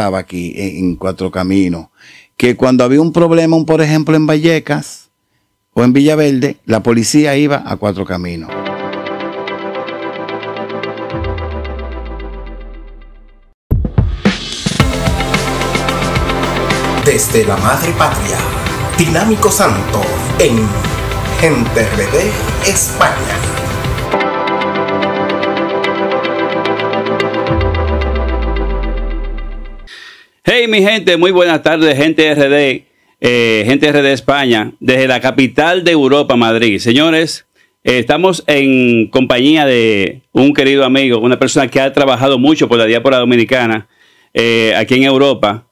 aquí en, Cuatro Caminos? Que cuando había un problema, por ejemplo, en Vallecas o en Villaverde, la policía iba a Cuatro Caminos. Desde la madre patria, Dinámico Santo, en Gente España. Hey, mi gente, muy buenas tardes, gente RD, eh, gente RD España, desde la capital de Europa, Madrid. Señores, eh, estamos en compañía de un querido amigo, una persona que ha trabajado mucho por la diáspora dominicana eh, aquí en Europa.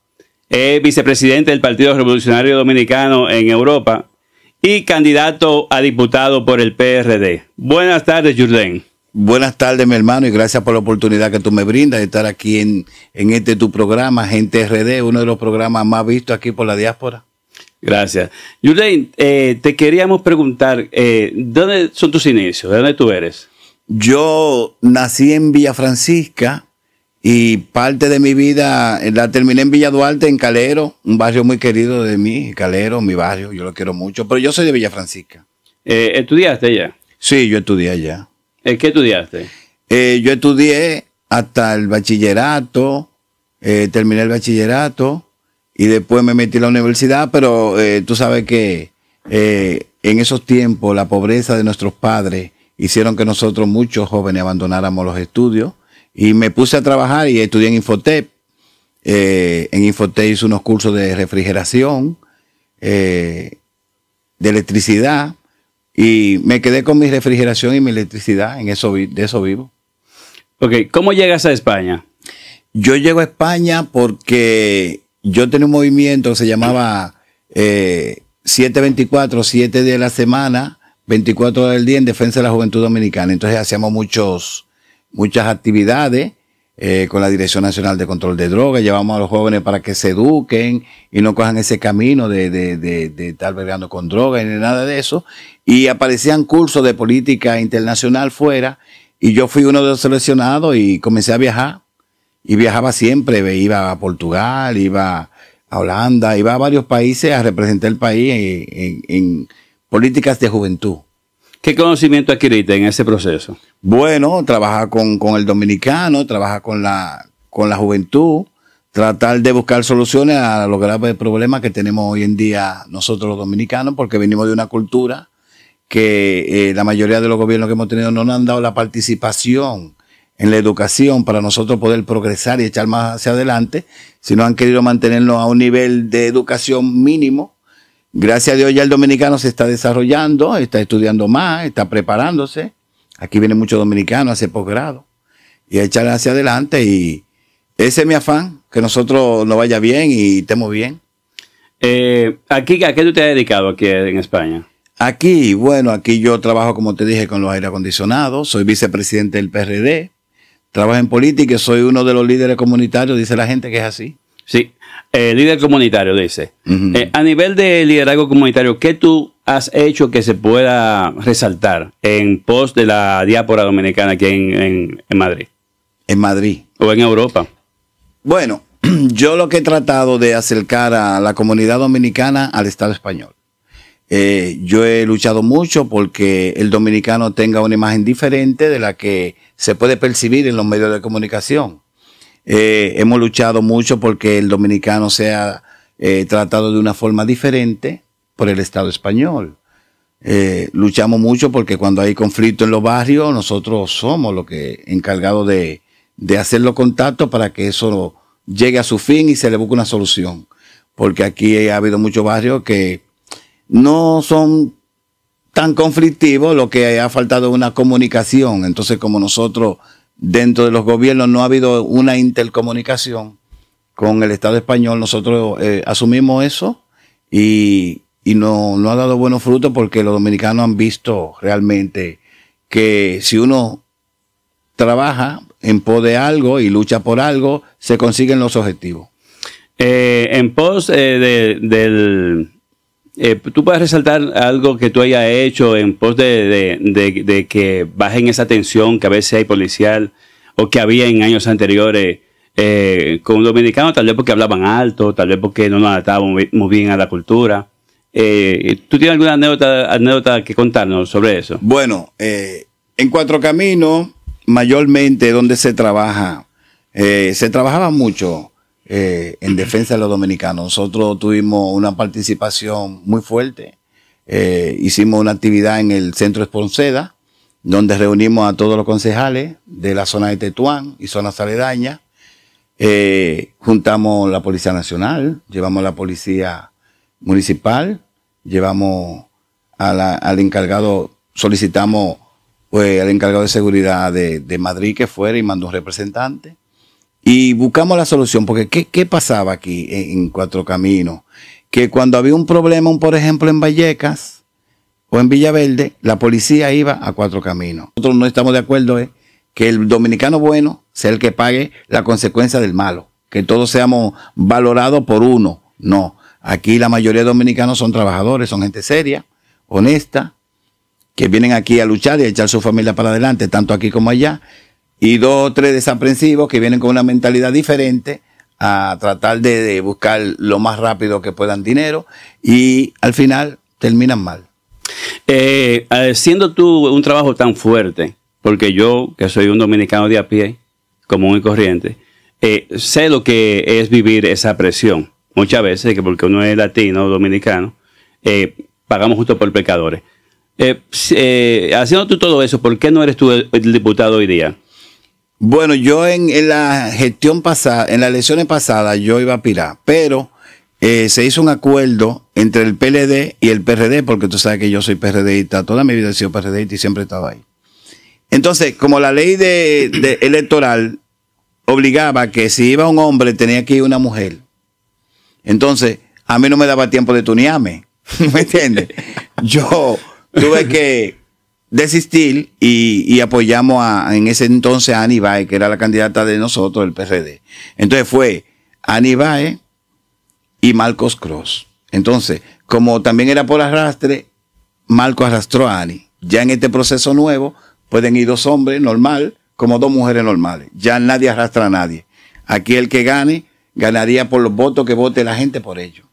Es vicepresidente del Partido Revolucionario Dominicano en Europa y candidato a diputado por el PRD. Buenas tardes, Jurdén. Buenas tardes, mi hermano, y gracias por la oportunidad que tú me brindas de estar aquí en, este tu programa, Gente RD, uno de los programas más vistos aquí por la diáspora. Gracias. Yulain, eh, te queríamos preguntar, eh, ¿dónde son tus inicios? ¿De dónde tú eres? Yo nací en Villa Francisca y parte de mi vida eh, la terminé en Villa Duarte, en Calero, un barrio muy querido de mí, Calero, mi barrio, yo lo quiero mucho, pero yo soy de Villa Francisca. ¿Estudiaste allá? Sí, yo estudié allá. ¿Qué estudiaste? Eh, yo estudié hasta el bachillerato, eh, terminé el bachillerato y después me metí a la universidad, pero eh, tú sabes que en esos tiempos la pobreza de nuestros padres hicieron que nosotros muchos jóvenes abandonáramos los estudios y me puse a trabajar y estudié en Infotep. en Infotep hice unos cursos de refrigeración, de electricidad y me quedé con mi refrigeración y mi electricidad, en eso de eso vivo. Ok, ¿cómo llegas a España? Yo llego a España porque yo tenía un movimiento que se llamaba 724, eh, 7 días de la semana, 24 horas del día en defensa de la juventud dominicana. Entonces hacíamos muchos, muchas actividades eh, con la Dirección Nacional de Control de Drogas, llevamos a los jóvenes para que se eduquen y no cojan ese camino de, estar peleando con drogas ni nada de eso. Y aparecían cursos de política internacional fuera y yo fui uno de los seleccionados y comencé a viajar. Y viajaba siempre, iba a Portugal, iba a Holanda, iba a varios países a representar el país en políticas de juventud. ¿Qué conocimiento adquiriste en ese proceso? Bueno, trabajar con, el dominicano, trabajar con la, con la juventud, tratar de buscar soluciones a los graves problemas que tenemos hoy en día nosotros los dominicanos, porque venimos de una cultura que eh, la mayoría de los gobiernos que hemos tenido no nos han dado la participación en la educación para nosotros poder progresar y echar más hacia adelante, sino han querido mantenernos a un nivel de educación mínimo Gracias a Dios ya el dominicano se está desarrollando, está estudiando más, está preparándose. Aquí viene mucho dominicano a hacer posgrado y a echar hacia adelante. Y ese es mi afán, que nosotros nos vaya bien y estemos bien. Eh, aquí, ¿A qué tú te has dedicado aquí en España? Aquí, bueno, aquí yo trabajo, como te dije, con los aire acondicionados, soy vicepresidente del PRD, trabajo en política y soy uno de los líderes comunitarios, dice la gente que es así. Sí, eh, líder comunitario, dice. Eh, a nivel de liderazgo comunitario, ¿qué tú has hecho que se pueda resaltar en pos de la diápora dominicana aquí en, Madrid? En Madrid. O en Europa. Bueno, yo lo que he tratado de acercar a la comunidad dominicana al Estado español. Eh, yo he luchado mucho porque el dominicano tenga una imagen diferente de la que se puede percibir en los medios de comunicación. Eh, hemos luchado mucho porque el dominicano sea eh, tratado de una forma diferente por el Estado español. Eh, luchamos mucho porque cuando hay conflicto en los barrios, nosotros somos los que encargados de, de hacer los contactos para que eso llegue a su fin y se le busque una solución. Porque aquí ha habido muchos barrios que no son tan conflictivos, lo que ha faltado es una comunicación. Entonces, como nosotros dentro de los gobiernos no ha habido una intercomunicación con el Estado español. Nosotros eh, asumimos eso y, y no, ha dado buenos frutos porque los dominicanos han visto realmente que si uno trabaja en pos de algo y lucha por algo, se consiguen los objetivos. Eh, en pos eh, del eh, ¿tú puedes resaltar algo que tú hayas hecho en pos de, que bajen esa tensión que a veces hay policial o que había en años anteriores eh, con dominicanos, tal vez porque hablaban alto, tal vez porque no nos adaptábamos muy bien a la cultura? Eh, ¿Tú tienes alguna anécdota, que contarnos sobre eso? Bueno, eh, en Cuatro Caminos, mayormente donde se trabaja, se trabajaba mucho eh, en defensa de los dominicanos. Nosotros tuvimos una participación muy fuerte. Eh, hicimos una actividad en el centro Esponceda, donde reunimos a todos los concejales de la zona de Tetuán y zonas aledañas. Eh, juntamos la Policía Nacional, llevamos la Policía Municipal, llevamos al encargado, solicitamos pues, al encargado de seguridad de, de Madrid que fuera y mandó un representante. Y buscamos la solución, porque ¿qué, pasaba aquí en, Cuatro Caminos? Que cuando había un problema, por ejemplo, en Vallecas o en Villaverde, la policía iba a Cuatro Caminos. Nosotros no estamos de acuerdo eh, que el dominicano bueno sea el que pague la consecuencia del malo, que todos seamos valorados por uno. No, aquí la mayoría de dominicanos son trabajadores, son gente seria, honesta, que vienen aquí a luchar y a echar su familia para adelante, tanto aquí como allá y dos o tres desaprensivos que vienen con una mentalidad diferente a tratar de, buscar lo más rápido que puedan dinero y al final terminan mal. Eh, eh, siendo tú un trabajo tan fuerte, porque yo, que soy un dominicano de a pie, común y corriente, eh, sé lo que es vivir esa presión. Muchas veces, que porque uno es latino o dominicano, eh, pagamos justo por pecadores. haciendo tú todo eso, ¿por qué no eres tú el diputado hoy día? Bueno, yo en, la gestión pasada, en las elecciones pasadas, yo iba a pirar, pero eh, se hizo un acuerdo entre el PLD y el PRD, porque tú sabes que yo soy PRDista, toda mi vida he sido PRDista y siempre he estado ahí. Entonces, como la ley de, electoral obligaba que si iba un hombre tenía que ir una mujer, entonces a mí no me daba tiempo de tunearme, ¿me entiendes? Yo tuve que desistir y, apoyamos en ese entonces a Anibae que era la candidata de nosotros, el PRD. Entonces fue Anibae y Marcos Cross. Entonces, como también era por arrastre, Marcos arrastró a Ani. Ya en este proceso nuevo pueden ir dos hombres normal, como dos mujeres normales. Ya nadie arrastra a nadie. Aquí el que gane, ganaría por los votos que vote la gente por ellos.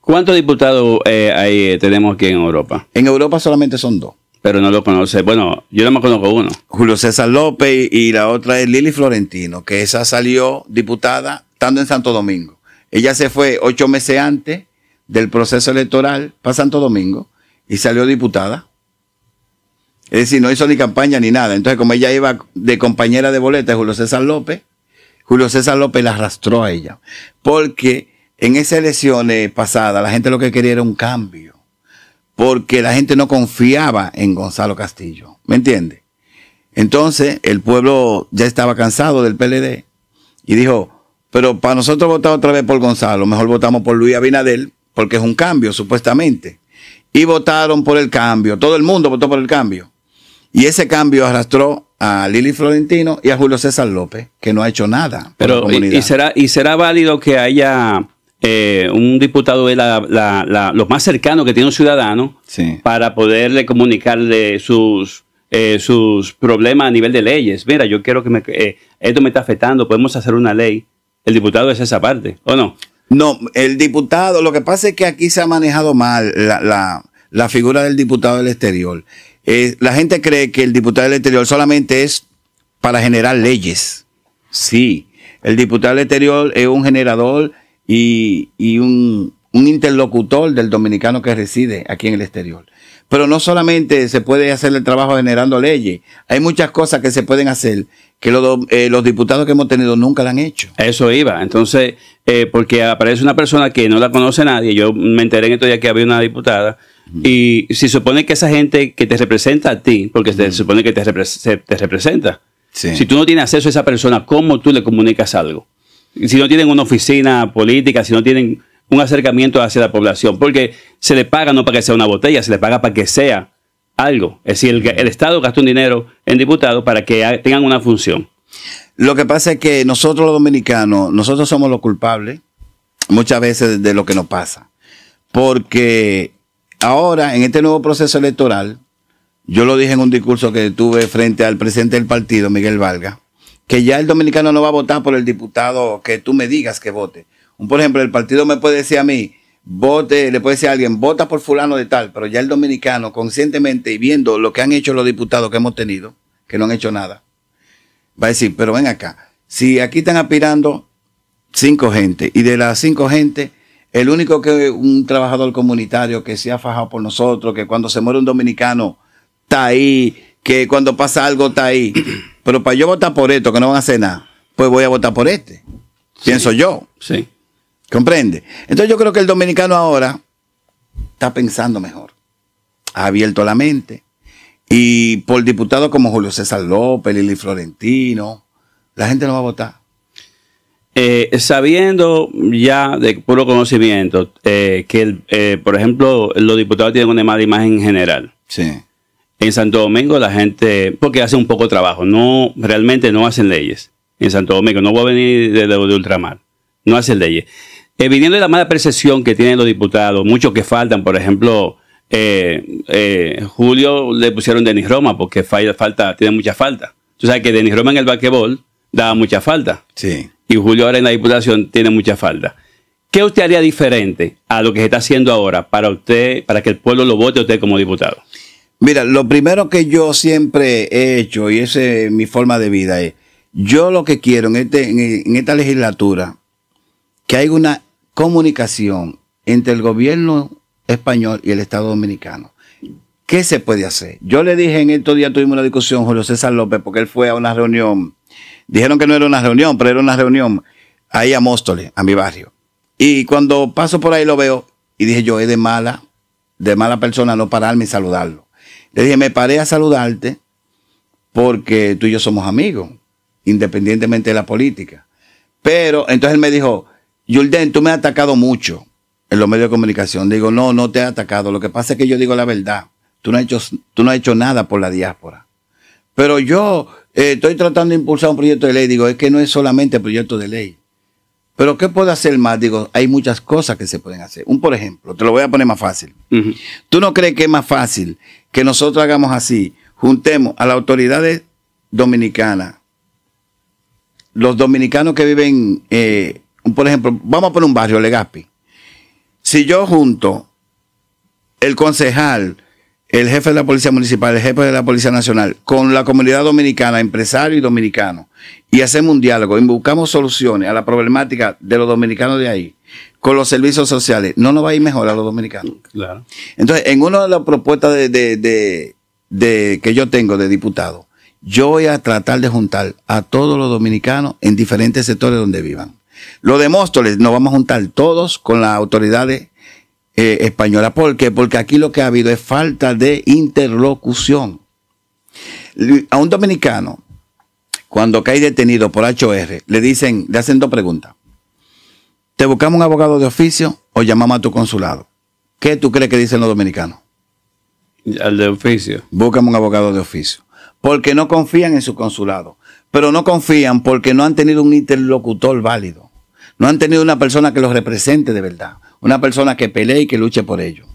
¿Cuántos diputados eh, eh, tenemos aquí en Europa? En Europa solamente son dos pero no lo conoce. Bueno, yo no me conozco uno. Julio César López y la otra es Lili Florentino, que esa salió diputada estando en Santo Domingo. Ella se fue ocho meses antes del proceso electoral para Santo Domingo y salió diputada. Es decir, no hizo ni campaña ni nada. Entonces, como ella iba de compañera de boleta de Julio César López, Julio César López la arrastró a ella. Porque en esas elecciones pasadas la gente lo que quería era un cambio porque la gente no confiaba en Gonzalo Castillo. ¿Me entiende? Entonces el pueblo ya estaba cansado del PLD y dijo, pero para nosotros votar otra vez por Gonzalo, mejor votamos por Luis Abinadel, porque es un cambio, supuestamente. Y votaron por el cambio, todo el mundo votó por el cambio. Y ese cambio arrastró a Lili Florentino y a Julio César López, que no ha hecho nada. Pero, será, ¿y será válido que haya eh, un diputado es la, lo más cercano que tiene un ciudadano para poderle comunicarle sus, eh, sus problemas a nivel de leyes. Mira, yo quiero que eh, esto me está afectando, podemos hacer una ley. El diputado es esa parte, ¿o no? No, el diputado, lo que pasa es que aquí se ha manejado mal la, figura del diputado del exterior. la gente cree que el diputado del exterior solamente es para generar leyes. Sí, el diputado del exterior es un generador y, un, interlocutor del dominicano que reside aquí en el exterior. Pero no solamente se puede hacer el trabajo generando leyes, hay muchas cosas que se pueden hacer que los, eh, diputados que hemos tenido nunca la han hecho. Eso iba, entonces, eh, porque aparece una persona que no la conoce nadie, yo me enteré en estos días que había una diputada, y si supone que esa gente que te representa a ti, porque se supone que te, te representa, si tú no tienes acceso a esa persona, ¿cómo tú le comunicas algo? si no tienen una oficina política, si no tienen un acercamiento hacia la población, porque se le paga no para que sea una botella, se le paga para que sea algo. Es decir, el, Estado gasta un dinero en diputados para que tengan una función. Lo que pasa es que nosotros los dominicanos, nosotros somos los culpables muchas veces de lo que nos pasa. Porque ahora, en este nuevo proceso electoral, yo lo dije en un discurso que tuve frente al presidente del partido, Miguel Valga, que ya el dominicano no va a votar por el diputado que tú me digas que vote. Un, por ejemplo, el partido me puede decir a mí, vote, le puede decir a alguien, vota por fulano de tal, pero ya el dominicano, conscientemente y viendo lo que han hecho los diputados que hemos tenido, que no han hecho nada, va a decir, pero ven acá, si aquí están aspirando cinco gente, y de las cinco gente, el único que un trabajador comunitario que se ha fajado por nosotros, que cuando se muere un dominicano está ahí, que cuando pasa algo está ahí. Pero para yo votar por esto, que no van a hacer nada, pues voy a votar por este. Pienso yo. Sí. ¿Comprende? Entonces yo creo que el dominicano ahora está pensando mejor. Ha abierto la mente. Y por diputados como Julio César López, Lili Florentino, la gente no va a votar. Eh, sabiendo ya de puro conocimiento eh, que, eh, por ejemplo, los diputados tienen una mala imagen en general. Sí. En Santo Domingo la gente, porque hace un poco trabajo, no, realmente no hacen leyes. En Santo Domingo, no voy a venir de, ultramar, no hacen leyes. Evidiendo eh, la mala percepción que tienen los diputados, muchos que faltan, por ejemplo, eh, eh Julio le pusieron Denis Roma porque falta, tiene mucha falta. Tú sabes que Denis Roma en el basquetbol daba mucha falta. Sí. Y Julio ahora en la diputación tiene mucha falta. ¿Qué usted haría diferente a lo que se está haciendo ahora para usted, para que el pueblo lo vote usted como diputado? Mira, lo primero que yo siempre he hecho, y esa es mi forma de vida, es, yo lo que quiero este, en, esta legislatura, que haya una comunicación entre el gobierno español y el Estado dominicano. ¿Qué se puede hacer? Yo le dije en estos días, tuvimos una discusión, con Julio César López, porque él fue a una reunión. Dijeron que no era una reunión, pero era una reunión ahí a Móstoles, a mi barrio. Y cuando paso por ahí lo veo y dije yo, es de mala, de mala persona no pararme y saludarlo. Le dije, me paré a saludarte porque tú y yo somos amigos, independientemente de la política. Pero entonces él me dijo, Jordan, tú me has atacado mucho en los medios de comunicación. Digo, no, no te he atacado. Lo que pasa es que yo digo la verdad. Tú no has hecho, tú no hecho nada por la diáspora. Pero yo eh, estoy tratando de impulsar un proyecto de ley. Digo, es que no es solamente proyecto de ley. Pero ¿qué puedo hacer más? Digo, hay muchas cosas que se pueden hacer. Un, por ejemplo, te lo voy a poner más fácil. ¿Tú no crees que es más fácil que nosotros hagamos así. Juntemos a las autoridades dominicanas, los dominicanos que viven, eh, por ejemplo, vamos a poner un barrio, Legapi. Si yo junto el concejal, el jefe de la Policía Municipal, el jefe de la Policía Nacional, con la comunidad dominicana, empresario y dominicano, y hacemos un diálogo y buscamos soluciones a la problemática de los dominicanos de ahí, con los servicios sociales, no nos va a ir mejor a los dominicanos. Claro. Entonces, en una de las propuestas de, que yo tengo de diputado, yo voy a tratar de juntar a todos los dominicanos en diferentes sectores donde vivan. Lo de nos vamos a juntar todos con las autoridades eh, españolas. ¿Por qué? Porque aquí lo que ha habido es falta de interlocución. A un dominicano, cuando cae detenido por HR, le dicen, le hacen dos preguntas te buscamos un abogado de oficio o llamamos a tu consulado. ¿Qué tú crees que dicen los dominicanos? Al de oficio. Búscame un abogado de oficio. Porque no confían en su consulado. Pero no confían porque no han tenido un interlocutor válido. No han tenido una persona que los represente de verdad. Una persona que pelee y que luche por ellos.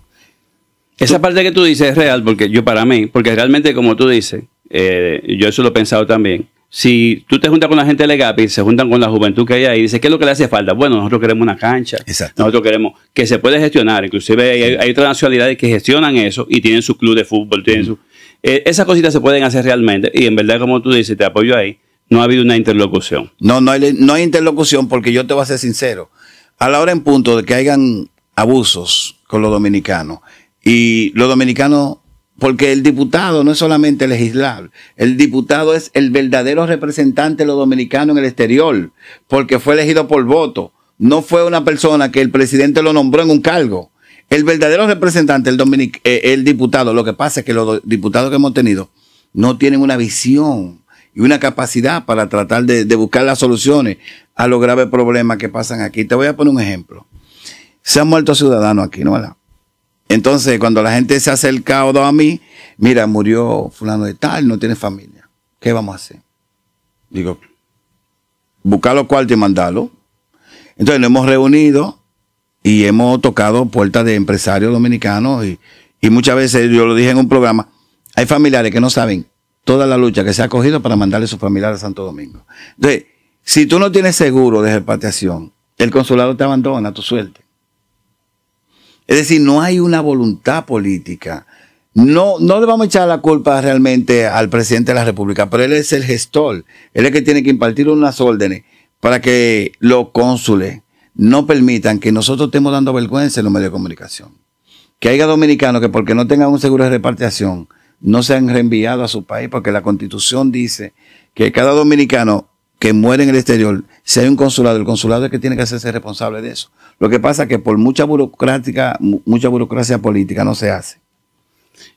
Esa parte que tú dices es real, porque yo para mí, porque realmente como tú dices, eh, yo eso lo he pensado también si tú te juntas con la gente de Legapi, se juntan con la juventud que hay ahí, dice ¿qué es lo que le hace falta? Bueno, nosotros queremos una cancha, nosotros queremos que se puede gestionar, inclusive hay, otras nacionalidades que gestionan eso y tienen su club de fútbol, tienen eh, esas cositas se pueden hacer realmente y en verdad, como tú dices, te apoyo ahí, no ha habido una interlocución. No, no hay, no hay interlocución porque yo te voy a ser sincero, a la hora en punto de que hayan abusos con los dominicanos y los dominicanos porque el diputado no es solamente legislar, el diputado es el verdadero representante de los dominicanos en el exterior, porque fue elegido por voto, no fue una persona que el presidente lo nombró en un cargo. El verdadero representante, el, dominic eh, el diputado, lo que pasa es que los diputados que hemos tenido no tienen una visión y una capacidad para tratar de, buscar las soluciones a los graves problemas que pasan aquí. Te voy a poner un ejemplo. Se han muerto ciudadanos aquí, ¿no? ¿Verdad? Entonces, cuando la gente se ha acercado a mí, mira, murió fulano de tal, no tiene familia. ¿Qué vamos a hacer? Digo, buscar los cuartos y mandarlo. Entonces, nos hemos reunido y hemos tocado puertas de empresarios dominicanos y, muchas veces, yo lo dije en un programa, hay familiares que no saben toda la lucha que se ha cogido para mandarle a su familia a Santo Domingo. Entonces, si tú no tienes seguro de repatriación, el consulado te abandona tu suerte. Es decir, no hay una voluntad política. No, no le vamos a echar la culpa realmente al presidente de la República, pero él es el gestor, él es el que tiene que impartir unas órdenes para que los cónsules no permitan que nosotros estemos dando vergüenza en los medios de comunicación. Que haya dominicanos que porque no tengan un seguro de repartición no sean reenviados a su país porque la constitución dice que cada dominicano que muere en el exterior, si hay un consulado, el consulado es que tiene que hacerse responsable de eso. Lo que pasa es que por mucha burocrática, mucha burocracia política no se hace.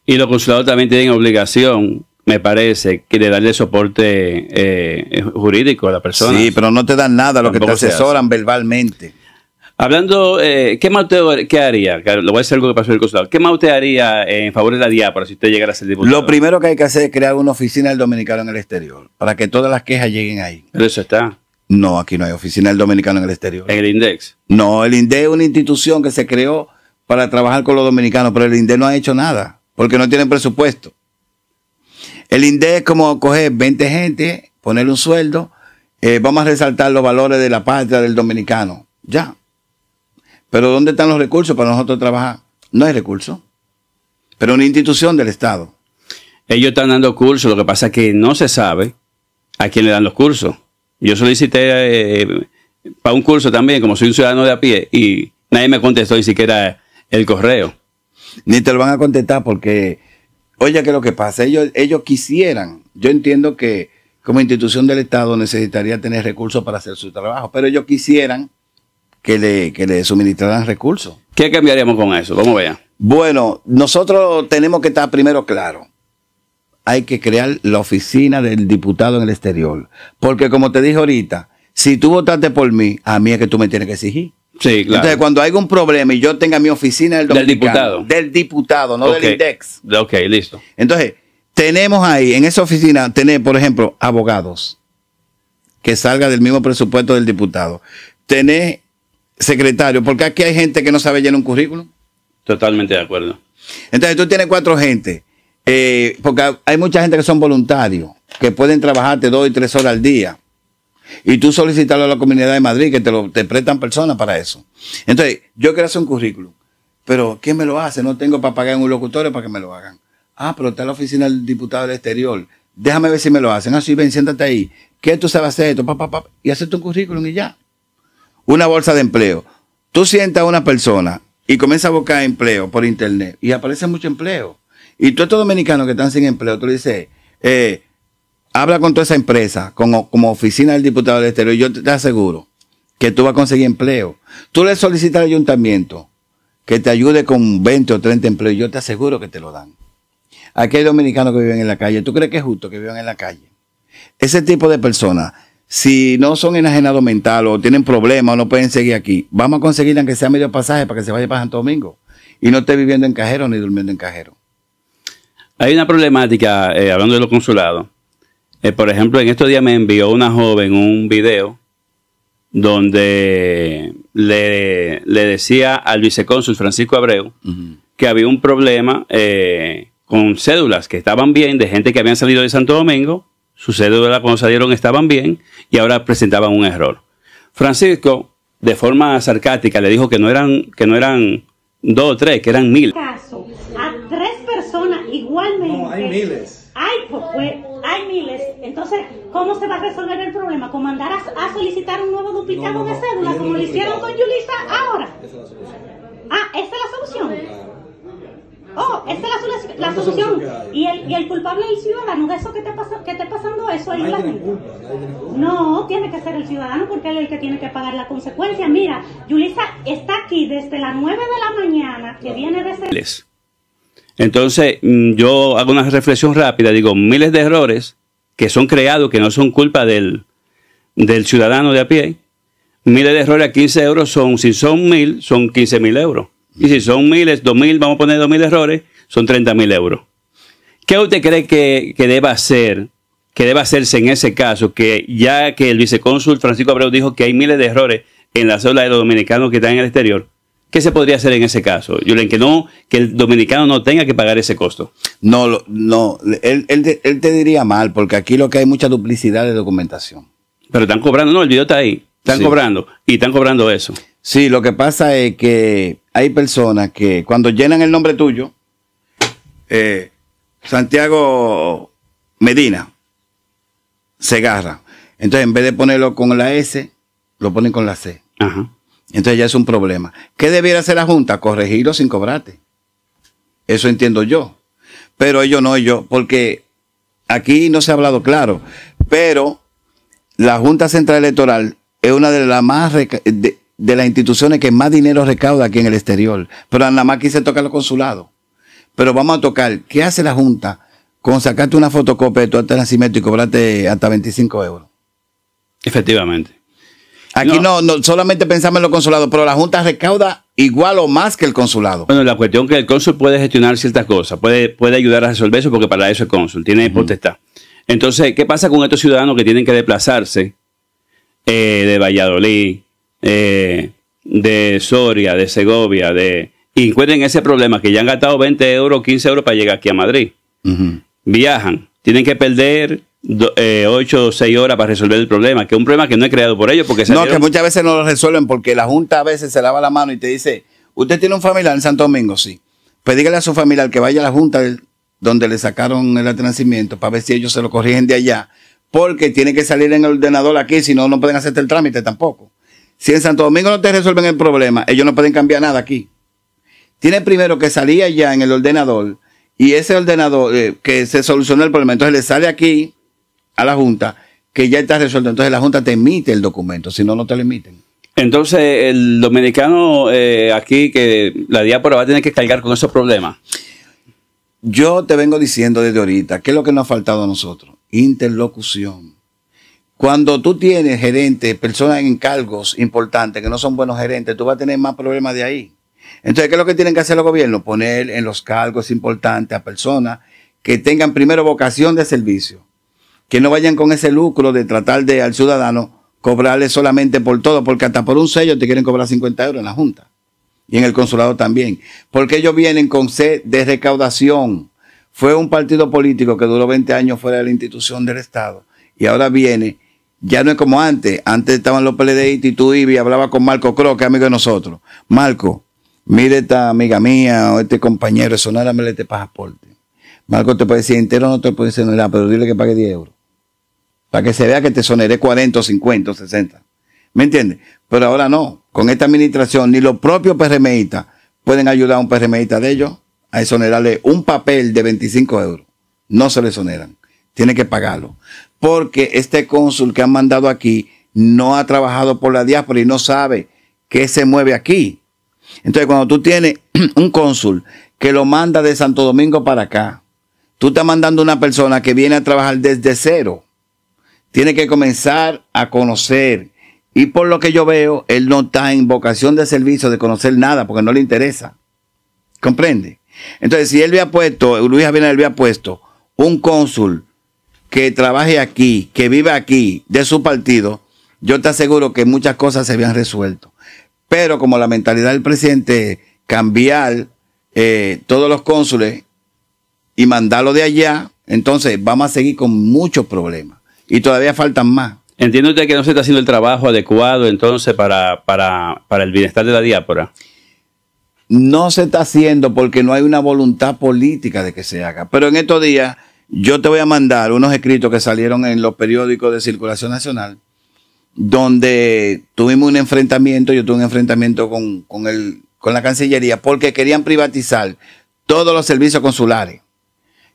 Y los consulados también tienen obligación, me parece, que de darle soporte eh, eh, jurídico a la persona. Sí, pero no te dan nada, lo que te asesoran verbalmente. Hablando, eh, ¿qué más qué haría? Lo voy a decir algo que pasó en el consulado. ¿Qué haría en favor de la diápora si usted llegara a ser diputado? Lo primero que hay que hacer es crear una oficina del dominicano en el exterior, para que todas las quejas lleguen ahí. Pero eso está. No, aquí no hay oficina del dominicano en el exterior. ¿En el INDEX? No, el INDEX es una institución que se creó para trabajar con los dominicanos, pero el INDEX no ha hecho nada, porque no tienen presupuesto. El INDEX es como coger 20 gente, ponerle un sueldo, eh, vamos a resaltar los valores de la patria del dominicano. Ya, pero ¿dónde están los recursos para nosotros trabajar? No hay recursos. Pero una institución del Estado. Ellos están dando cursos, lo que pasa es que no se sabe a quién le dan los cursos. Yo solicité eh, para un curso también, como soy un ciudadano de a pie, y nadie me contestó ni siquiera el correo. Ni te lo van a contestar porque, oye, ¿qué es lo que pasa? Ellos, ellos quisieran, yo entiendo que como institución del Estado necesitaría tener recursos para hacer su trabajo, pero ellos quisieran que le, que le suministraran recursos. ¿Qué cambiaríamos con eso? Vamos a Bueno, nosotros tenemos que estar primero claro. Hay que crear la oficina del diputado en el exterior. Porque como te dije ahorita, si tú votaste por mí, a mí es que tú me tienes que exigir. Sí, claro. Entonces, cuando hay un problema y yo tenga mi oficina del, del diputado. Del diputado, no del INDEX. Ok, listo. Entonces, tenemos ahí, en esa oficina, tener, por ejemplo, abogados que salga del mismo presupuesto del diputado. Tener secretario, porque aquí hay gente que no sabe llenar un currículum. Totalmente de acuerdo. Entonces tú tienes cuatro gente, eh, porque hay mucha gente que son voluntarios, que pueden trabajarte dos y tres horas al día. Y tú solicitarlo a la comunidad de Madrid, que te, lo, prestan personas para eso. Entonces, yo quiero hacer un currículum, pero ¿quién me lo hace? No tengo para pagar un locutorio para que me lo hagan. Ah, pero está la oficina del diputado del exterior. Déjame ver si me lo hacen. Así, ah, ven, siéntate ahí. ¿Qué tú sabes hacer esto? Pa, y hacerte un currículum y ya una bolsa de empleo. Tú sientas a una persona y comienza a buscar empleo por internet y aparece mucho empleo. Y tú estos dominicanos que están sin empleo, tú le dices, eh, habla con toda esa empresa, como, como oficina del diputado del exterior, yo te, aseguro que tú vas a conseguir empleo. Tú le solicitas al ayuntamiento que te ayude con 20 o 30 empleos, yo te aseguro que te lo dan. Aquí hay dominicanos que viven en la calle. ¿Tú crees que es justo que vivan en la calle? Ese tipo de personas si no son enajenados mental o tienen problemas o no pueden seguir aquí, vamos a conseguir aunque sea medio pasaje para que se vaya para Santo Domingo y no esté viviendo en cajero ni durmiendo en cajero. Hay una problemática, eh, hablando de los consulados. Eh, por ejemplo, en estos días me envió una joven un video donde le, decía al vicecónsul Francisco Abreu que había un problema eh, con cédulas que estaban bien de gente que habían salido de Santo Domingo su cédula cuando salieron estaban bien y ahora presentaban un error. Francisco, de forma sarcástica, le dijo que no eran, que no eran dos o tres, que eran mil. Este caso a tres personas igualmente. hay miles. Pues, hay, miles. Entonces, ¿cómo se va a resolver el problema? ¿Cómo a, solicitar un nuevo duplicado de cédula, como lo hicieron con Yulisa ah, ahora? Ah, esa es la solución. Oh, esa es la, solución. Y el, culpable es el ciudadano de eso que te pasa, está pasando eso ahí la No, tiene que ser el ciudadano porque él es el que tiene que pagar la consecuencia. Mira, Yulisa está aquí desde las 9 de la mañana, que viene de Entonces, mm, yo hago una reflexión rápida, digo, miles de errores que son creados, que no son culpa del, del ciudadano de a pie, miles de errores a 15 euros son, si son mil, son 15 mil euros. Y si son miles, dos mil, vamos a poner dos mil errores, son 30.000 mil euros. ¿Qué usted cree que, que deba hacer? Que deba hacerse en ese caso, que ya que el vicecónsul Francisco Abreu dijo que hay miles de errores en la zona de los dominicanos que están en el exterior, ¿Qué se podría hacer en ese caso, Julen? Que no, que el dominicano no tenga que pagar ese costo. No, no, él, te diría mal, porque aquí lo que hay mucha duplicidad de documentación. Pero están cobrando, no, el video está ahí, están cobrando, y están cobrando eso. Sí, lo que pasa es que hay personas que cuando llenan el nombre tuyo, eh, Santiago Medina, se agarra. Entonces, en vez de ponerlo con la S, lo ponen con la C. Entonces ya es un problema. ¿Qué debiera hacer la Junta? Corregirlo sin cobrarte. Eso entiendo yo. Pero ellos no, yo, porque aquí no se ha hablado claro. Pero la Junta Central Electoral es una de las más de las instituciones que más dinero recauda aquí en el exterior. Pero nada más quise tocar los consulados. Pero vamos a tocar, ¿qué hace la Junta con sacarte una fotocopia de tu acta y cobrarte hasta 25 euros? Efectivamente. Aquí no. no, solamente pensamos en los consulados, pero la Junta recauda igual o más que el consulado. Bueno, la cuestión es que el cónsul puede gestionar ciertas cosas, puede, puede ayudar a resolver eso porque para eso es cónsul, tiene potestad. Entonces, ¿qué pasa con estos ciudadanos que tienen que desplazarse eh, de Valladolid, eh, de Soria, de Segovia, de... encuentren ese problema, que ya han gastado 20 euros, 15 euros para llegar aquí a Madrid. Viajan, tienen que perder 8 eh, o 6 horas para resolver el problema, que es un problema que no es creado por ellos. Porque No, que muchas veces no lo resuelven porque la Junta a veces se lava la mano y te dice, usted tiene un familiar en Santo Domingo, sí. Pues a su familiar que vaya a la Junta donde le sacaron el nacimiento para ver si ellos se lo corrigen de allá, porque tiene que salir en el ordenador aquí, si no, no pueden hacer el trámite tampoco. Si en Santo Domingo no te resuelven el problema, ellos no pueden cambiar nada aquí. Tiene primero que salir allá en el ordenador y ese ordenador eh, que se solucionó el problema, entonces le sale aquí a la Junta que ya está resuelto. Entonces la Junta te emite el documento, si no, no te lo emiten. Entonces el dominicano eh, aquí, que la diáspora va a tener que cargar con esos problemas. Yo te vengo diciendo desde ahorita, ¿qué es lo que nos ha faltado a nosotros? Interlocución. Cuando tú tienes gerentes, personas en cargos importantes que no son buenos gerentes, tú vas a tener más problemas de ahí. Entonces, ¿qué es lo que tienen que hacer los gobiernos? Poner en los cargos importantes a personas que tengan primero vocación de servicio, que no vayan con ese lucro de tratar de al ciudadano cobrarle solamente por todo, porque hasta por un sello te quieren cobrar 50 euros en la Junta y en el consulado también, porque ellos vienen con sed de recaudación. Fue un partido político que duró 20 años fuera de la institución del Estado y ahora viene ya no es como antes. Antes estaban los PLDs y tú ibas y hablaba con Marco Croc, que amigo de nosotros. Marco, mire esta amiga mía o este compañero, sonárame este pasaporte. Marco te puede decir entero, no te puede decir nada, pero dile que pague 10 euros. Para que se vea que te soneré 40, 50, 60. ¿Me entiendes? Pero ahora no. Con esta administración, ni los propios PRMistas pueden ayudar a un PRMista de ellos a exonerarle un papel de 25 euros. No se le soneran, Tiene que pagarlo porque este cónsul que han mandado aquí no ha trabajado por la diáspora y no sabe qué se mueve aquí. Entonces, cuando tú tienes un cónsul que lo manda de Santo Domingo para acá, tú estás mandando una persona que viene a trabajar desde cero. Tiene que comenzar a conocer. Y por lo que yo veo, él no está en vocación de servicio, de conocer nada, porque no le interesa. ¿Comprende? Entonces, si él había puesto, Luis Abinader había puesto un cónsul que trabaje aquí, que viva aquí, de su partido, yo te aseguro que muchas cosas se habían resuelto. Pero como la mentalidad del presidente es cambiar eh, todos los cónsules y mandarlo de allá, entonces vamos a seguir con muchos problemas. Y todavía faltan más. ¿Entiende usted que no se está haciendo el trabajo adecuado entonces para, para, para el bienestar de la diápora? No se está haciendo porque no hay una voluntad política de que se haga. Pero en estos días yo te voy a mandar unos escritos que salieron en los periódicos de circulación nacional, donde tuvimos un enfrentamiento, yo tuve un enfrentamiento con, con la Cancillería, porque querían privatizar todos los servicios consulares.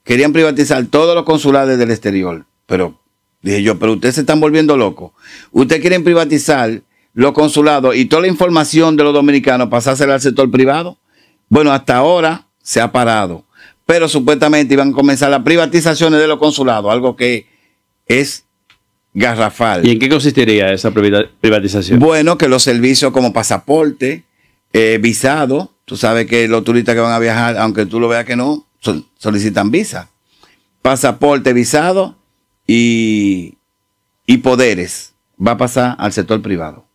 Querían privatizar todos los consulares del exterior. Pero dije yo, pero ustedes se están volviendo locos. Ustedes quieren privatizar los consulados y toda la información de los dominicanos pasársela al sector privado. Bueno, hasta ahora se ha parado pero supuestamente iban a comenzar las privatizaciones de los consulados, algo que es garrafal. ¿Y en qué consistiría esa privatización? Bueno, que los servicios como pasaporte, eh, visado, tú sabes que los turistas que van a viajar, aunque tú lo veas que no, solicitan visa. Pasaporte, visado y, y poderes va a pasar al sector privado.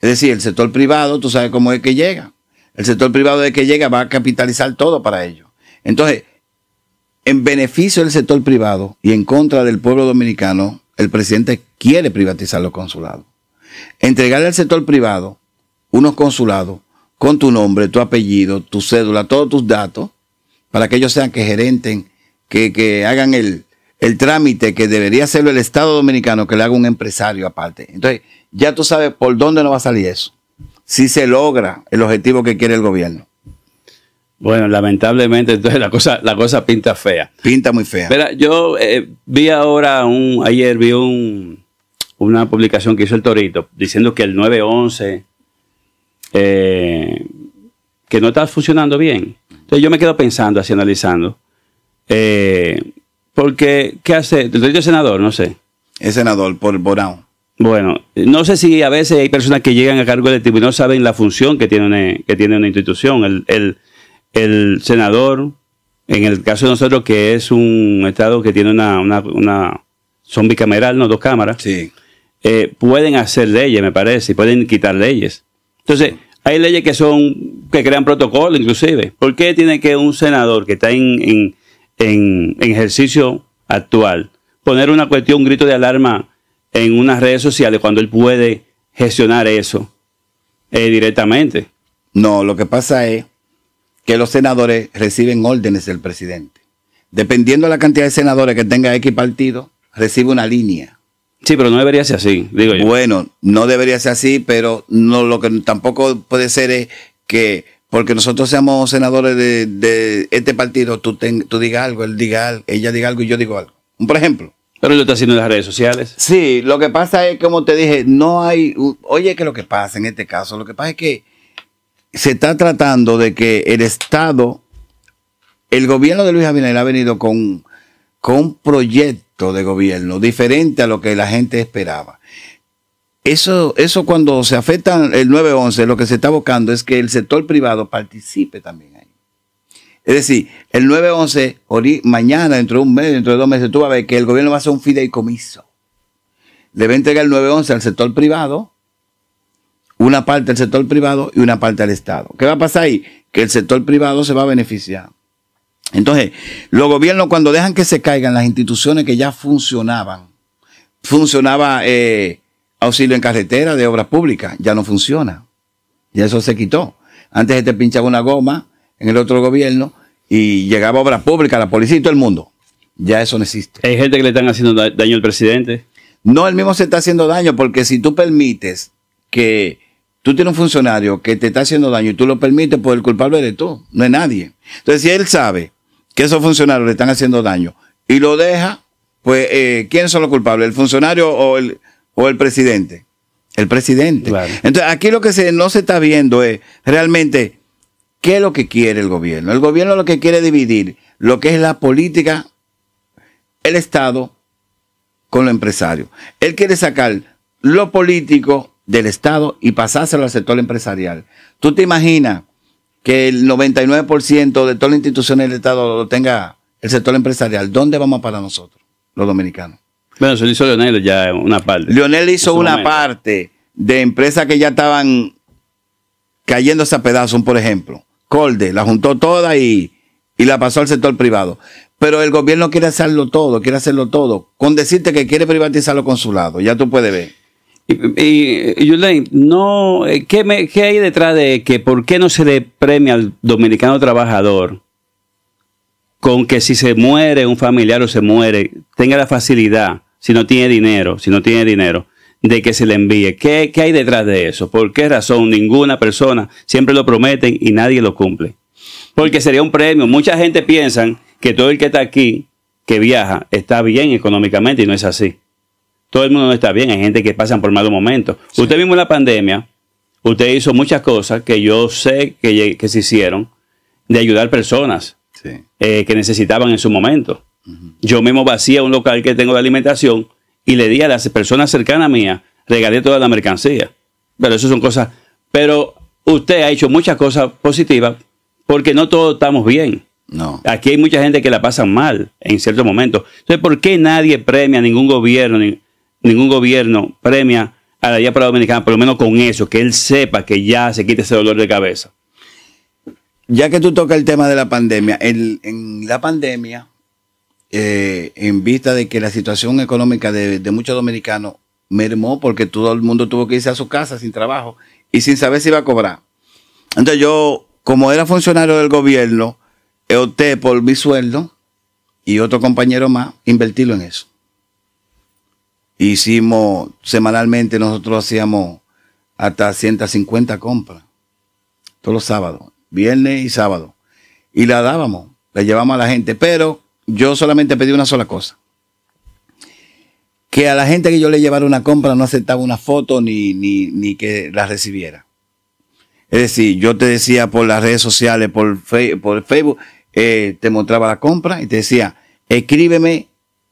Es decir, el sector privado, tú sabes cómo es que llega. El sector privado de que llega va a capitalizar todo para ello. Entonces, en beneficio del sector privado y en contra del pueblo dominicano, el presidente quiere privatizar los consulados. Entregarle al sector privado unos consulados con tu nombre, tu apellido, tu cédula, todos tus datos, para que ellos sean que gerenten, que, hagan el, el trámite que debería hacerlo el Estado dominicano, que le haga un empresario aparte. Entonces, ya tú sabes por dónde no va a salir eso, si se logra el objetivo que quiere el gobierno. Bueno, lamentablemente, entonces la cosa, la cosa pinta fea. Pinta muy fea. Pero yo eh, vi ahora, un, ayer vi una publicación que hizo el Torito diciendo que el 911 eh, que no está funcionando bien. Entonces yo me quedo pensando, así analizando. Eh, porque, ¿qué hace? El Torito es senador, no sé. Es senador por Bonao. Bueno, no sé si a veces hay personas que llegan a cargo electivo y no saben la función que tiene una, que tiene una institución. el el senador, en el caso de nosotros, que es un estado que tiene una, una, son bicameral, no dos cámaras, sí. Eh, pueden hacer leyes, me parece, pueden quitar leyes. Entonces, hay leyes que son, que crean protocolo inclusive. ¿Por qué tiene que un senador que está en, ejercicio actual poner una cuestión, un grito de alarma en unas redes sociales cuando él puede gestionar eso eh, directamente? No, lo que pasa es que los senadores reciben órdenes del presidente. Dependiendo de la cantidad de senadores que tenga X partido, recibe una línea. Sí, pero no debería ser así, digo yo. Bueno, no debería ser así, pero no, lo que tampoco puede ser es que porque nosotros seamos senadores de, este partido, tú, digas algo, él diga algo, ella diga algo y yo digo algo. Por ejemplo. Pero yo está haciendo en las redes sociales. Sí, lo que pasa es, como te dije, no hay. Oye, que lo que pasa en este caso, lo que pasa es que se está tratando de que el Estado, el gobierno de Luis Abinader ha venido con, con un proyecto de gobierno diferente a lo que la gente esperaba. Eso, eso cuando se afecta el 911, lo que se está buscando es que el sector privado participe también ahí. Es decir, el 911, mañana, dentro de un mes, dentro de dos meses, tú vas a ver que el gobierno va a hacer un fideicomiso. Le va a entregar el 911 al sector privado una parte del sector privado y una parte del Estado. ¿Qué va a pasar ahí? Que el sector privado se va a beneficiar. Entonces, los gobiernos cuando dejan que se caigan las instituciones que ya funcionaban, funcionaba eh, auxilio en carretera de obras públicas, ya no funciona. Ya eso se quitó. Antes te este pinchaba una goma en el otro gobierno y llegaba obras públicas, la policía y todo el mundo. Ya eso no existe. ¿Hay gente que le están haciendo daño al presidente? No, él mismo se está haciendo daño porque si tú permites que tú tienes un funcionario que te está haciendo daño y tú lo permites, pues el culpable eres tú, no es nadie. Entonces, si él sabe que esos funcionarios le están haciendo daño y lo deja, pues eh, ¿quiénes son los culpables? ¿El funcionario o el, o el presidente? El presidente. Entonces, aquí lo que no se está viendo es realmente qué es lo que quiere el gobierno. El gobierno lo que quiere dividir lo que es la política, el Estado con los empresarios. Él quiere sacar lo político del Estado y pasárselo al sector empresarial. ¿Tú te imaginas que el 99% de todas las instituciones del Estado lo tenga el sector empresarial? ¿Dónde vamos para nosotros, los dominicanos? Bueno, se lo hizo Leonel ya una parte. Leonel hizo una parte de empresas que ya estaban cayéndose a pedazos, por ejemplo. Colde la juntó toda y, y la pasó al sector privado. Pero el gobierno quiere hacerlo todo, quiere hacerlo todo. Con decirte que quiere privatizar su lado ya tú puedes ver. Y, no, eh, ¿qué, hay detrás de que por qué no se le premia al dominicano trabajador con que si se muere un familiar o se muere, tenga la facilidad, si no tiene dinero, si no tiene dinero, de que se le envíe. ¿Qué, ¿Qué, hay detrás de eso? ¿Por qué razón ninguna persona siempre lo prometen y nadie lo cumple? Porque sería un premio. Mucha gente piensa que todo el que está aquí, que viaja, está bien económicamente y no es así. Todo el mundo no está bien, hay gente que pasa por malos momentos. Usted mismo en la pandemia, usted hizo muchas cosas que yo sé que, se hicieron de ayudar personas eh, que necesitaban en su momento. Yo mismo vacía un local que tengo de alimentación y le di a las personas cercanas mías, regalé toda la mercancía. Pero eso son cosas. Pero usted ha hecho muchas cosas positivas porque no todos estamos bien. No. Aquí hay mucha gente que la pasa mal en ciertos momentos. Entonces, ¿por qué nadie premia, a ningún gobierno, ningún gobierno premia a la diáspora dominicana, por lo menos con eso, que él sepa que ya se quite ese dolor de cabeza. Ya que tú tocas el tema de la pandemia, en la pandemia, eh, en vista de que la situación económica de, de muchos dominicanos mermó porque todo el mundo tuvo que irse a su casa sin trabajo y sin saber si iba a cobrar. Entonces yo, como era funcionario del gobierno, opté por mi sueldo y otro compañero más, invertirlo en eso. Hicimos, semanalmente nosotros hacíamos hasta 150 compras, todos los sábados, viernes y sábado. Y la dábamos, la llevamos a la gente, pero yo solamente pedí una sola cosa. Que a la gente que yo le llevara una compra no aceptaba una foto ni, ni, que la recibiera. Es decir, yo te decía por las redes sociales, por, por Facebook, eh, te mostraba la compra y te decía, escríbeme,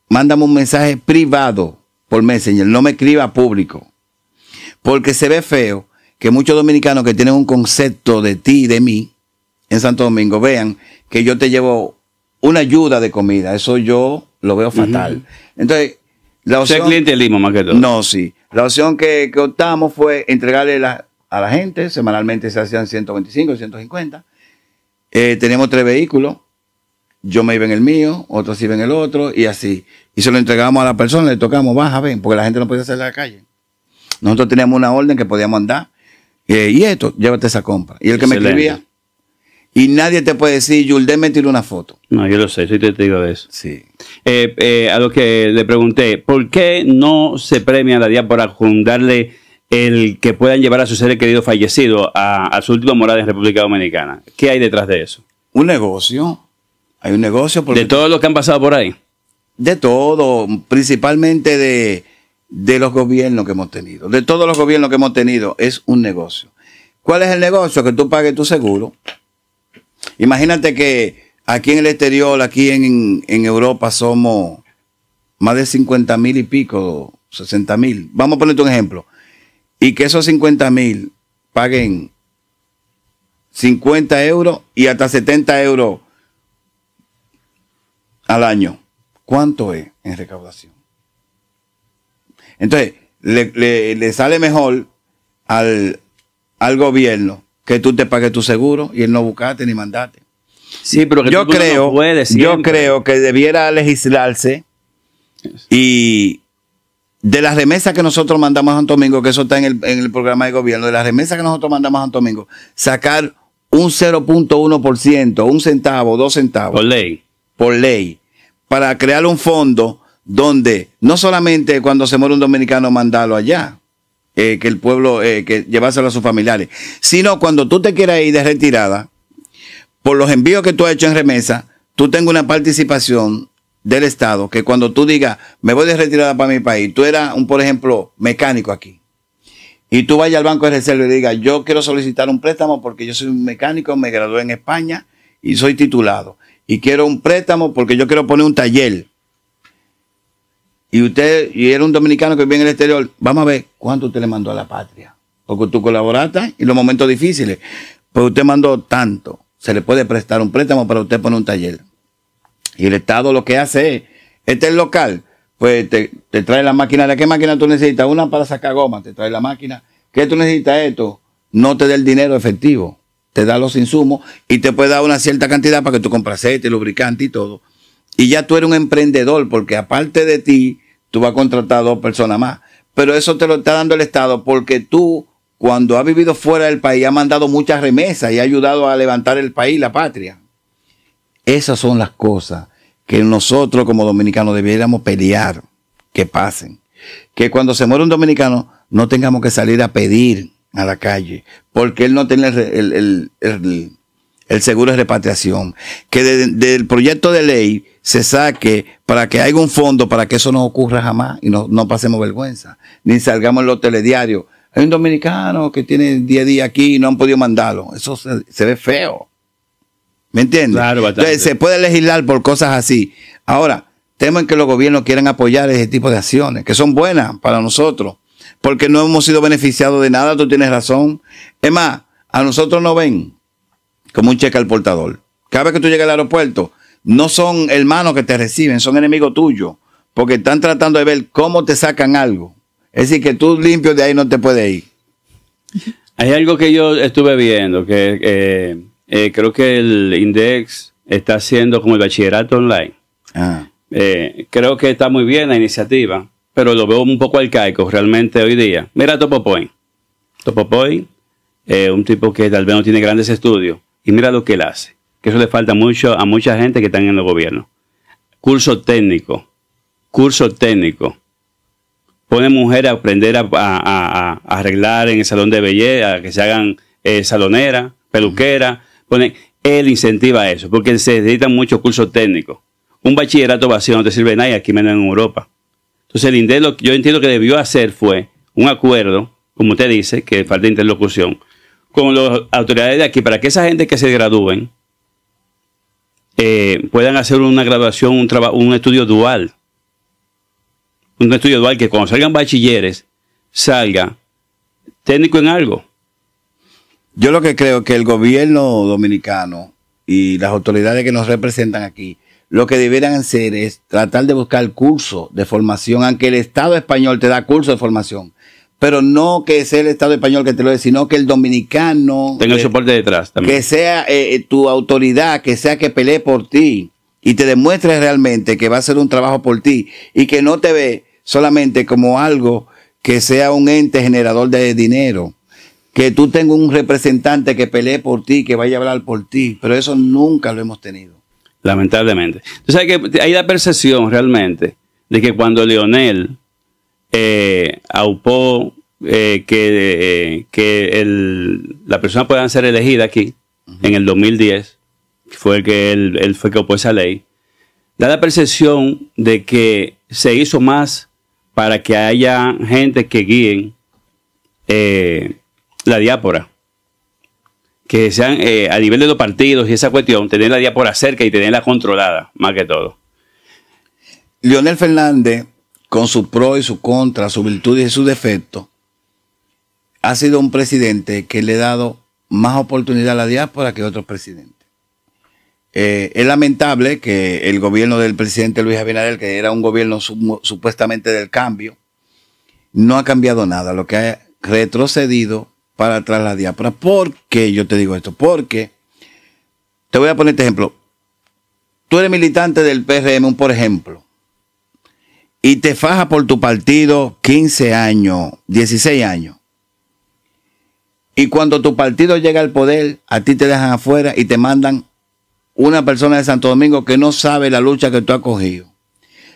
mándame un mensaje privado por Messenger, no me escriba público. Porque se ve feo que muchos dominicanos que tienen un concepto de ti y de mí en Santo Domingo vean que yo te llevo una ayuda de comida. Eso yo lo veo fatal. Entonces, la opción. más que No, sí. La opción que, optamos fue entregarle a la gente. Semanalmente se hacían 125, 150. Eh, tenemos tres vehículos yo me iba en el mío, otros iban en el otro, y así. Y se lo entregábamos a la persona, le tocamos, baja, ven, porque la gente no podía salir a la calle. Nosotros teníamos una orden que podíamos andar. Eh, y esto, llévate esa compra. Y el que me escribía. Y nadie te puede decir, Julde me tiró una foto. No, yo lo sé, soy te de eso. Sí. Eh, eh, a lo que le pregunté, ¿por qué no se premia la Día por darle el que puedan llevar a su ser querido fallecido a, a su último morada en República Dominicana? ¿Qué hay detrás de eso? Un negocio hay un negocio. de todos los que han pasado por ahí. De todo, principalmente de, los gobiernos que hemos tenido. De todos los gobiernos que hemos tenido, es un negocio. ¿Cuál es el negocio? Que tú pagues tu seguro. Imagínate que aquí en el exterior, aquí en, en Europa, somos más de 50 mil y pico, 60 mil. Vamos a ponerte un ejemplo. Y que esos 50 mil paguen 50 euros y hasta 70 euros al año. ¿Cuánto es en recaudación? Entonces, le, sale mejor al, gobierno que tú te pagues tu seguro y él no buscarte ni mandate. Sí, pero yo creo, yo creo que debiera legislarse y de las remesas que nosotros mandamos a Santo Domingo, que eso está en el, en el programa de gobierno, de las remesas que nosotros mandamos a Santo Domingo, sacar un 0.1%, un centavo, dos centavos. Por ley por ley para crear un fondo donde no solamente cuando se muere un dominicano mandarlo allá, eh, que el pueblo, eh, que llevárselo a sus familiares, sino cuando tú te quieras ir de retirada, por los envíos que tú has hecho en remesa, tú tengas una participación del Estado, que cuando tú digas, me voy de retirada para mi país, tú eras un, por ejemplo, mecánico aquí, y tú vayas al banco de reserva y digas, yo quiero solicitar un préstamo porque yo soy un mecánico, me gradué en España y soy titulado y quiero un préstamo porque yo quiero poner un taller. Y usted, y era un dominicano que vive en el exterior, vamos a ver cuánto usted le mandó a la patria. Porque tú colaboraste en los momentos difíciles. Pues usted mandó tanto. Se le puede prestar un préstamo para usted poner un taller. Y el Estado lo que hace es, este es el local, pues te, te trae la máquina. ¿De qué máquina tú necesitas? Una para sacar goma, te trae la máquina. ¿Qué tú necesitas esto? No te dé el dinero efectivo te da los insumos y te puede dar una cierta cantidad para que tú compres aceite, lubricante y todo. Y ya tú eres un emprendedor porque aparte de ti, tú vas a contratar a dos personas más. Pero eso te lo está dando el Estado porque tú, cuando has vivido fuera del país, has mandado muchas remesas y ha ayudado a levantar el país, la patria. Esas son las cosas que nosotros como dominicanos debiéramos pelear que pasen. Que cuando se muere un dominicano no tengamos que salir a pedir a la calle, porque él no tiene el, seguro de repatriación. Que del proyecto de ley se saque para que haya un fondo para que eso no ocurra jamás y no, pasemos vergüenza, ni salgamos en los telediarios. Hay un dominicano que tiene 10 días aquí y no han podido mandarlo. Eso se, ve feo. ¿Me entiendes? Entonces, se puede legislar por cosas así. Ahora, en que los gobiernos quieran apoyar ese tipo de acciones, que son buenas para nosotros porque no hemos sido beneficiados de nada, tú tienes razón. Es más, a nosotros nos ven como un cheque al portador. Cada vez que tú llegas al aeropuerto, no son hermanos que te reciben, son enemigos tuyos, porque están tratando de ver cómo te sacan algo. Es decir, que tú limpio de ahí no te puedes ir. Hay algo que yo estuve viendo, que eh, eh, creo que el INDEX está haciendo como el bachillerato online. Ah. Eh, creo que está muy bien la iniciativa, pero lo veo un poco arcaico realmente hoy día. Mira Topopoy. Topopoy, eh, un tipo que tal vez no tiene grandes estudios, y mira lo que él hace. Que eso le falta mucho a mucha gente que están en el gobierno. Curso técnico. Curso técnico. Pone mujeres a aprender a, arreglar en el salón de belleza, que se hagan eh, salonera, peluquera. Pone, él incentiva eso, porque se necesitan muchos cursos técnicos. Un bachillerato vacío no te sirve nada, aquí menos en Europa. Entonces el INDE lo que yo entiendo que debió hacer fue un acuerdo, como usted dice, que falta interlocución, con las autoridades de aquí, para que esa gente que se gradúen eh, puedan hacer una graduación, un, un estudio dual. Un estudio dual que cuando salgan bachilleres, salga técnico en algo. Yo lo que creo que el gobierno dominicano y las autoridades que nos representan aquí lo que debieran hacer es tratar de buscar curso de formación, aunque el Estado español te da curso de formación. Pero no que sea el Estado español que te lo dé, sino que el dominicano... Tenga el soporte detrás también. Que sea eh, eh, tu autoridad, que sea que pelee por ti y te demuestre realmente que va a hacer un trabajo por ti y que no te ve solamente como algo que sea un ente generador de dinero que tú tengas un representante que pelee por ti, que vaya a hablar por ti, pero eso nunca lo hemos tenido lamentablemente. Entonces hay, la percepción realmente de que cuando Leonel eh, eh, que, eh, que la persona pueda ser elegida aquí en el 2010, fue el que él, fue que opó esa ley, da la percepción de que se hizo más para que haya gente que guíen eh, la diápora que sean eh, a nivel de los partidos y esa cuestión, tener la por cerca y tenerla controlada, más que todo. Leonel Fernández, con su pro y su contra, su virtud y su defecto, ha sido un presidente que le ha dado más oportunidad a la diáspora que otros presidentes. Eh, es lamentable que el gobierno del presidente Luis Abinader, que era un gobierno supuestamente del cambio, no ha cambiado nada. Lo que ha retrocedido para atrás la diáspora. ¿Por qué yo te digo esto? Porque, te voy a poner este ejemplo. Tú eres militante del PRM, por ejemplo, y te faja por tu partido 15 años, 16 años. Y cuando tu partido llega al poder, a ti te dejan afuera y te mandan una persona de Santo Domingo que no sabe la lucha que tú has cogido,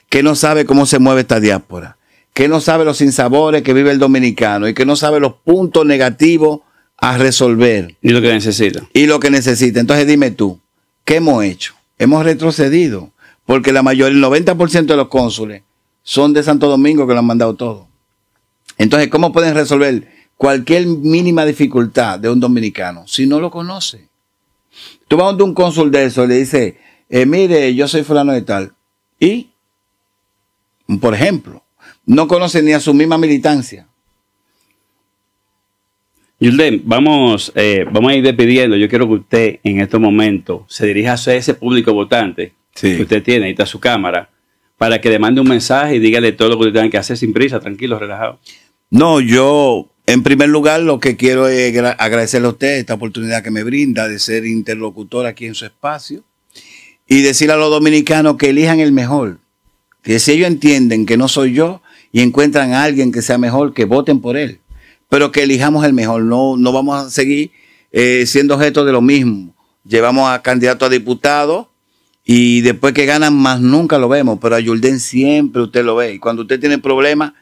que no sabe cómo se mueve esta diáspora, que no sabe los sinsabores que vive el dominicano y que no sabe los puntos negativos a resolver. Y lo que necesita. Y lo que necesita. Entonces dime tú, ¿qué hemos hecho? Hemos retrocedido, porque la mayoría, el 90% de los cónsules son de Santo Domingo que lo han mandado todo. Entonces, ¿cómo pueden resolver cualquier mínima dificultad de un dominicano si no lo conoce? Tú vas donde un cónsul de eso le dice, eh, mire, yo soy fulano de tal. Y, por ejemplo, no conoce ni a su misma militancia. Yulden, vamos, eh, vamos a ir despidiendo. Yo quiero que usted en estos momentos se dirija a ese público votante que usted tiene, ahí está su cámara, para que le mande un mensaje y dígale todo lo que usted tenga que hacer sin prisa, tranquilo, relajado. No, yo en primer lugar lo que quiero es agradecerle a usted esta oportunidad que me brinda de ser interlocutor aquí en su espacio y decirle a los dominicanos que elijan el mejor, que si ellos entienden que no soy yo, y encuentran a alguien que sea mejor, que voten por él, pero que elijamos el mejor, no, no vamos a seguir eh, siendo objeto de lo mismo. Llevamos a candidato a diputado y después que ganan más nunca lo vemos, pero a Yulden siempre usted lo ve y cuando usted tiene problemas,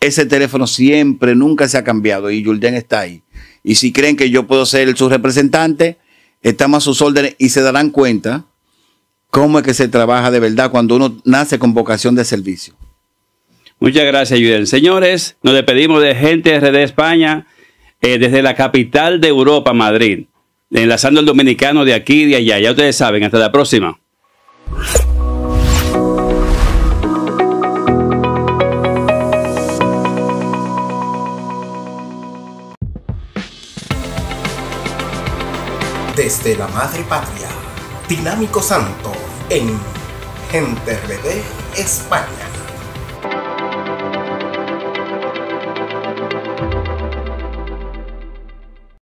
ese teléfono siempre, nunca se ha cambiado y Yulden está ahí. Y si creen que yo puedo ser su representante, estamos a sus órdenes y se darán cuenta cómo es que se trabaja de verdad cuando uno nace con vocación de servicio. Muchas gracias, ayuden, Señores, nos despedimos de Gente RD España eh, desde la capital de Europa, Madrid. Enlazando el dominicano de aquí y de allá. Ya ustedes saben, hasta la próxima. Desde la madre patria, Dinámico Santo en Gente RD España.